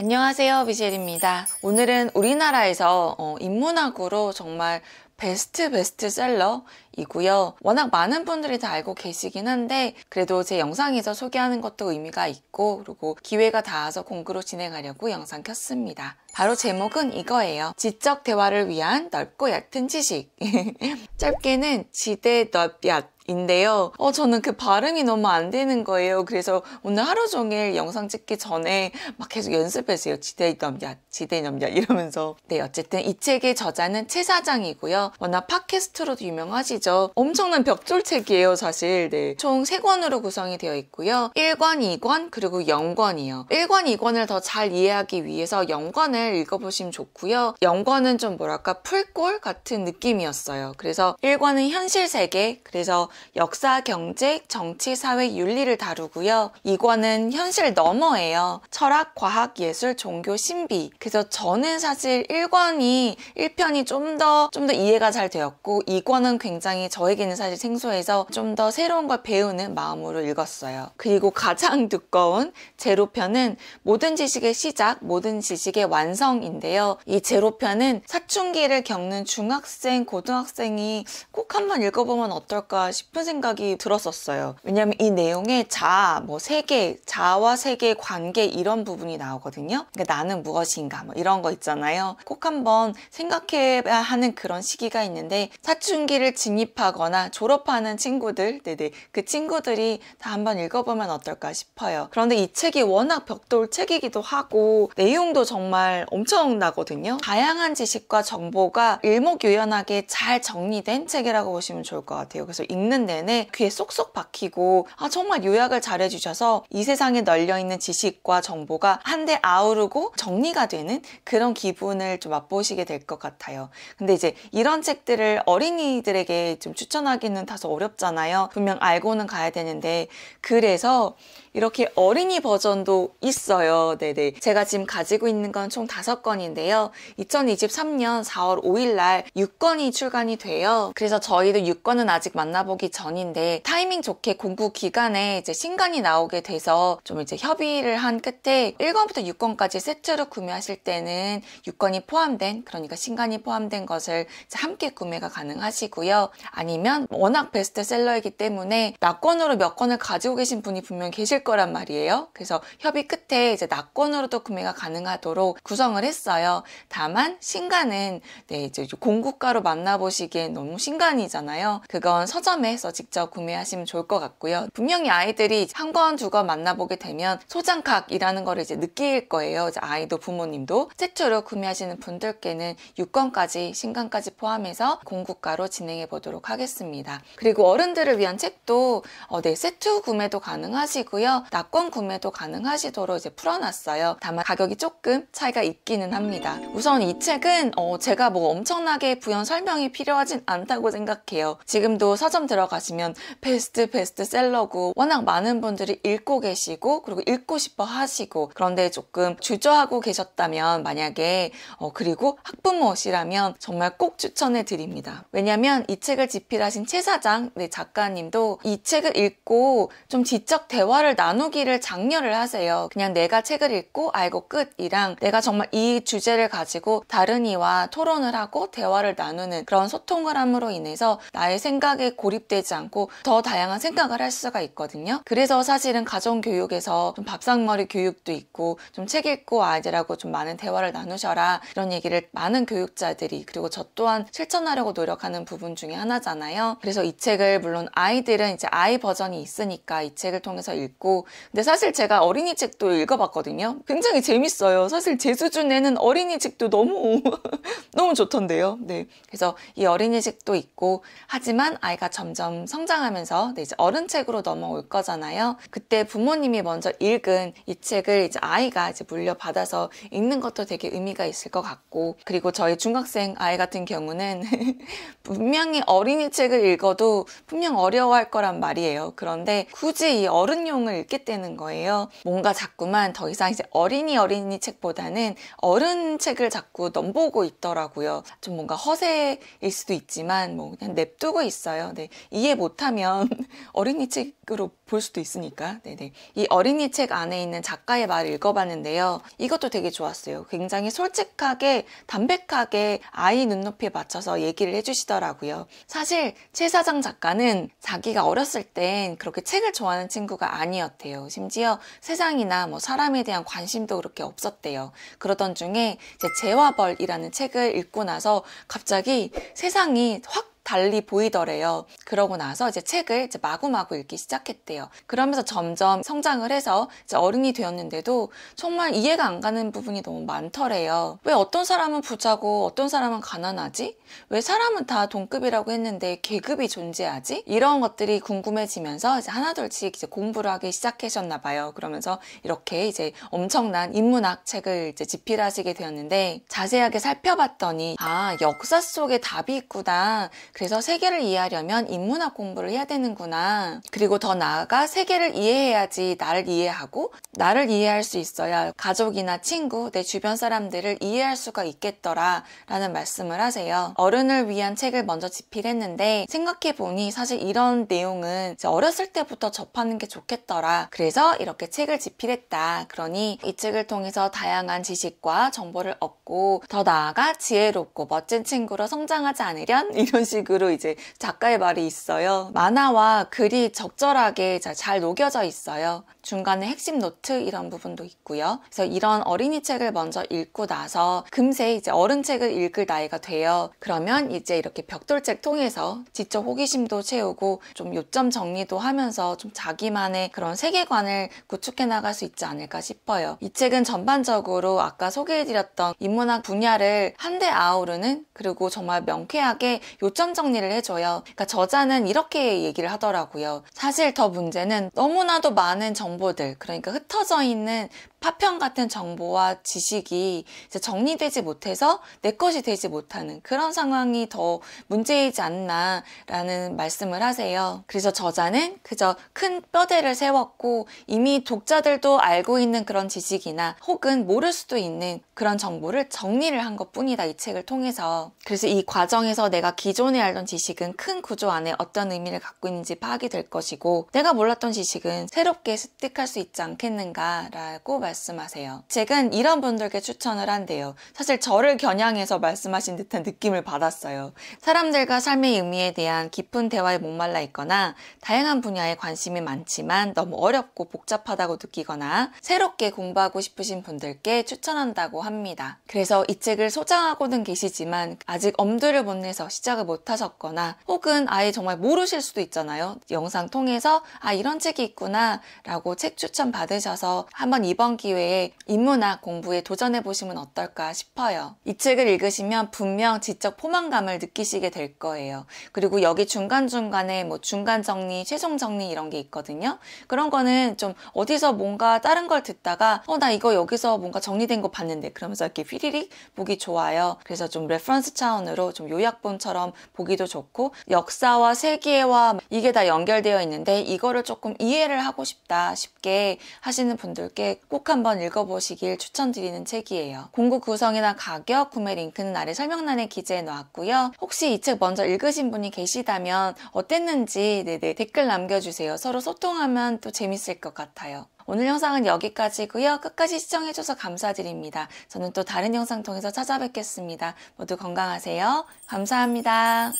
안녕하세요 비젤입니다 오늘은 우리나라에서 어, 인문학으로 정말 베스트 베스트셀러이고요. 워낙 많은 분들이 다 알고 계시긴 한데 그래도 제 영상에서 소개하는 것도 의미가 있고 그리고 기회가 닿아서 공부로 진행하려고 영상 켰습니다. 바로 제목은 이거예요. 지적 대화를 위한 넓고 얕은 지식. 짧게는 지대 넓 얕. 인데요. 어, 저는 그 발음이 너무 안 되는 거예요. 그래서 오늘 하루 종일 영상 찍기 전에 막 계속 연습했어요. 지대념야, 지대념야 이러면서. 네, 어쨌든 이 책의 저자는 최 사장이고요. 워낙 팟캐스트로도 유명하시죠. 엄청난 벽돌책이에요, 사실. 네. 총세권으로 구성이 되어 있고요. 1권, 2권, 그리고 0권이요. 1권, 2권을 더 잘 이해하기 위해서 0권을 읽어보시면 좋고요. 0권은 좀 뭐랄까 풀골 같은 느낌이었어요. 그래서 1권은 현실 세계, 그래서 역사, 경제, 정치, 사회, 윤리를 다루고요. 이권은 현실 너머예요. 철학, 과학, 예술, 종교, 신비. 그래서 저는 사실 1권이 1편이 좀 더 좀 더 이해가 잘 되었고 2권은 굉장히 저에게는 사실 생소해서 좀 더 새로운 걸 배우는 마음으로 읽었어요. 그리고 가장 두꺼운 제로편은 모든 지식의 시작, 모든 지식의 완성인데요. 이 제로편은 사춘기를 겪는 중학생, 고등학생이 꼭 한번 읽어보면 어떨까 싶어요. 싶은 생각이 들었었어요. 왜냐하면 이 내용에 자, 뭐 세계, 자와 세계의 관계 이런 부분이 나오거든요. 그러니까 나는 무엇인가 뭐 이런 거 있잖아요. 꼭 한번 생각해야 하는 그런 시기가 있는데 사춘기를 진입하거나 졸업하는 친구들, 네네 그 친구들이 다 한번 읽어보면 어떨까 싶어요. 그런데 이 책이 워낙 벽돌 책이기도 하고 내용도 정말 엄청나거든요. 다양한 지식과 정보가 일목요연하게 잘 정리된 책이라고 보시면 좋을 것 같아요. 그래서 읽는 듣는 내내 귀에 쏙쏙 박히고 아 정말 요약을 잘해주셔서 이 세상에 널려있는 지식과 정보가 한데 아우르고 정리가 되는 그런 기분을 좀 맛보시게 될 것 같아요. 근데 이제 이런 책들을 어린이들에게 좀 추천하기는 다소 어렵잖아요. 분명 알고는 가야 되는데 그래서 이렇게 어린이 버전도 있어요. 네네. 제가 지금 가지고 있는 건 총 5권인데요. 2023년 4월 5일 날 6권이 출간이 돼요. 그래서 저희도 6권은 아직 만나보기 나오기 전인데 타이밍 좋게 공부 기간에 이제 신간이 나오게 돼서 좀 이제 협의를 한 끝에 1권부터 6권까지 세트로 구매하실 때는 6권이 포함된 그러니까 신간이 포함된 것을 함께 구매가 가능하시고요. 아니면 워낙 베스트셀러이기 때문에 낙권으로 몇 권을 가지고 계신 분이 분명 계실 거란 말이에요. 그래서 협의 끝에 이제 낙권으로도 구매가 가능하도록 구성을 했어요. 다만 신간은 네, 이제 공구가로 만나보시기엔 너무 신간이잖아요. 그건 서점에 해서 직접 구매하시면 좋을 것 같고요. 분명히 아이들이 한 권, 두 권 만나보게 되면 소장각이라는 거를 이제 느낄 거예요. 아이도 부모님도. 최초로 구매하시는 분들께는 6권까지, 신간까지 포함해서 공구가로 진행해 보도록 하겠습니다. 그리고 어른들을 위한 책도 어, 네, 세트 구매도 가능하시고요. 낙권 구매도 가능하시도록 이제 풀어놨어요. 다만 가격이 조금 차이가 있기는 합니다. 우선 이 책은 어, 제가 뭐 엄청나게 부연 설명이 필요하진 않다고 생각해요. 지금도 서점 들어 들어가시면 베스트 베스트 셀러고 워낙 많은 분들이 읽고 계시고 그리고 읽고 싶어 하시고 그런데 조금 주저하고 계셨다면 만약에 어, 그리고 학부모시라면 정말 꼭 추천해 드립니다. 왜냐하면 이 책을 집필하신 최 사장 네, 작가님도 이 책을 읽고 좀 지적 대화를 나누기를 장려를 하세요. 그냥 내가 책을 읽고 알고 끝이랑 내가 정말 이 주제를 가지고 다른 이와 토론을 하고 대화를 나누는 그런 소통을 함으로 인해서 나의 생각에 고립 고립되지 않고 더 다양한 생각을 할 수가 있거든요. 그래서 사실은 가정교육에서 좀 밥상머리 교육도 있고 좀 책 읽고 아이들하고 좀 많은 대화를 나누셔라 이런 얘기를 많은 교육자들이 그리고 저 또한 실천하려고 노력하는 부분 중에 하나잖아요. 그래서 이 책을 물론 아이들은 이제 아이 버전이 있으니까 이 책을 통해서 읽고 근데 사실 제가 어린이 책도 읽어봤거든요. 굉장히 재밌어요. 사실 제 수준에는 어린이 책도 너무 너무 좋던데요. 네. 그래서 이 어린이 책도 있고 하지만 아이가 점점 점점 성장하면서 네, 이제 어른 책으로 넘어올 거잖아요. 그때 부모님이 먼저 읽은 이 책을 이제 아이가 이제 물려받아서 읽는 것도 되게 의미가 있을 것 같고 그리고 저희 중학생 아이 같은 경우는 분명히 어린이 책을 읽어도 분명 어려워할 거란 말이에요. 그런데 굳이 이 어른용을 읽게 되는 거예요. 뭔가 자꾸만 더 이상 이제 어린이 어린이 책보다는 어른 책을 자꾸 넘보고 있더라고요. 좀 뭔가 허세일 수도 있지만 뭐 그냥 냅두고 있어요. 네, 이해 못하면 어린이 책으로 볼 수도 있으니까 네네. 이 어린이 책 안에 있는 작가의 말 읽어봤는데요. 이것도 되게 좋았어요. 굉장히 솔직하게 담백하게 아이 눈높이에 맞춰서 얘기를 해주시더라고요. 사실 최 사장 작가는 자기가 어렸을 땐 그렇게 책을 좋아하는 친구가 아니었대요. 심지어 세상이나 뭐 사람에 대한 관심도 그렇게 없었대요. 그러던 중에 제 재화벌이라는 책을 읽고 나서 갑자기 세상이 확 달리 보이더래요. 그러고 나서 이제 책을 이제 마구마구 읽기 시작했대요. 그러면서 점점 성장을 해서 이제 어른이 되었는데도 정말 이해가 안 가는 부분이 너무 많더래요. 왜 어떤 사람은 부자고 어떤 사람은 가난하지? 왜 사람은 다 동급이라고 했는데 계급이 존재하지? 이런 것들이 궁금해지면서 이제 하나둘씩 이제 공부를 하기 시작하셨나 봐요. 그러면서 이렇게 이제 엄청난 인문학 책을 이제 집필하시게 되었는데 자세하게 살펴봤더니 아 역사 속에 답이 있구나. 그래서 세계를 이해하려면 인문학 공부를 해야 되는구나. 그리고 더 나아가 세계를 이해해야지 나를 이해하고 나를 이해할 수 있어야 가족이나 친구, 내 주변 사람들을 이해할 수가 있겠더라 라는 말씀을 하세요. 어른을 위한 책을 먼저 집필했는데 생각해보니 사실 이런 내용은 어렸을 때부터 접하는 게 좋겠더라. 그래서 이렇게 책을 집필했다. 그러니 이 책을 통해서 다양한 지식과 정보를 얻고 더 나아가 지혜롭고 멋진 친구로 성장하지 않으련 이런 식으로 그리고 이제 작가의 말이 있어요. 만화와 글이 적절하게 잘 녹여져 있어요. 중간에 핵심 노트 이런 부분도 있고요. 그래서 이런 어린이 책을 먼저 읽고 나서 금세 이제 어른 책을 읽을 나이가 돼요. 그러면 이제 이렇게 벽돌책 통해서 지적 호기심도 채우고 좀 요점 정리도 하면서 좀 자기만의 그런 세계관을 구축해 나갈 수 있지 않을까 싶어요. 이 책은 전반적으로 아까 소개해드렸던 인문학 분야를 한데 아우르는 그리고 정말 명쾌하게 요점 정리를 해줘요. 그러니까 저자는 이렇게 얘기를 하더라고요. 사실 더 문제는 너무나도 많은 정보 정보들, 그러니까 흩어져 있는 파편 같은 정보와 지식이 정리되지 못해서 내 것이 되지 못하는 그런 상황이 더 문제이지 않나라는 말씀을 하세요. 그래서 저자는 그저 큰 뼈대를 세웠고 이미 독자들도 알고 있는 그런 지식이나 혹은 모를 수도 있는 그런 정보를 정리를 한것 뿐이다. 이 책을 통해서. 그래서 이 과정에서 내가 기존에 알던 지식은 큰 구조 안에 어떤 의미를 갖고 있는지 파악이 될 것이고 내가 몰랐던 지식은 새롭게 습득 선택할 수 있지 않겠는가라고 말씀하세요. 책은 이런 분들께 추천을 한대요. 사실 저를 겨냥해서 말씀하신 듯한 느낌을 받았어요. 사람들과 삶의 의미에 대한 깊은 대화에 목말라 있거나 다양한 분야에 관심이 많지만 너무 어렵고 복잡하다고 느끼거나 새롭게 공부하고 싶으신 분들께 추천한다고 합니다. 그래서 이 책을 소장하고는 계시지만 아직 엄두를 못 내서 시작을 못 하셨거나 혹은 아예 정말 모르실 수도 있잖아요. 영상 통해서 아 이런 책이 있구나 라고 보고책 추천 받으셔서 한번 이번 기회에 인문학 공부에 도전해 보시면 어떨까 싶어요. 이 책을 읽으시면 분명 지적 포만감을 느끼시게 될 거예요. 그리고 여기 중간중간에 뭐 중간 정리, 최종 정리 이런 게 있거든요. 그런 거는 좀 어디서 뭔가 다른 걸 듣다가 어, 나 이거 여기서 뭔가 정리된 거 봤는데 그러면서 이렇게 휘리릭 보기 좋아요. 그래서 좀 레퍼런스 차원으로 좀 요약본처럼 보기도 좋고 역사와 세계와 이게 다 연결되어 있는데 이거를 조금 이해를 하고 싶다 쉽게 하시는 분들께 꼭 한번 읽어보시길 추천드리는 책이에요. 공구 구성이나 가격, 구매 링크는 아래 설명란에 기재해 놓았고요. 혹시 이 책 먼저 읽으신 분이 계시다면 어땠는지 네네, 댓글 남겨주세요. 서로 소통하면 또 재밌을 것 같아요. 오늘 영상은 여기까지고요. 끝까지 시청해줘서 감사드립니다. 저는 또 다른 영상 통해서 찾아뵙겠습니다. 모두 건강하세요. 감사합니다.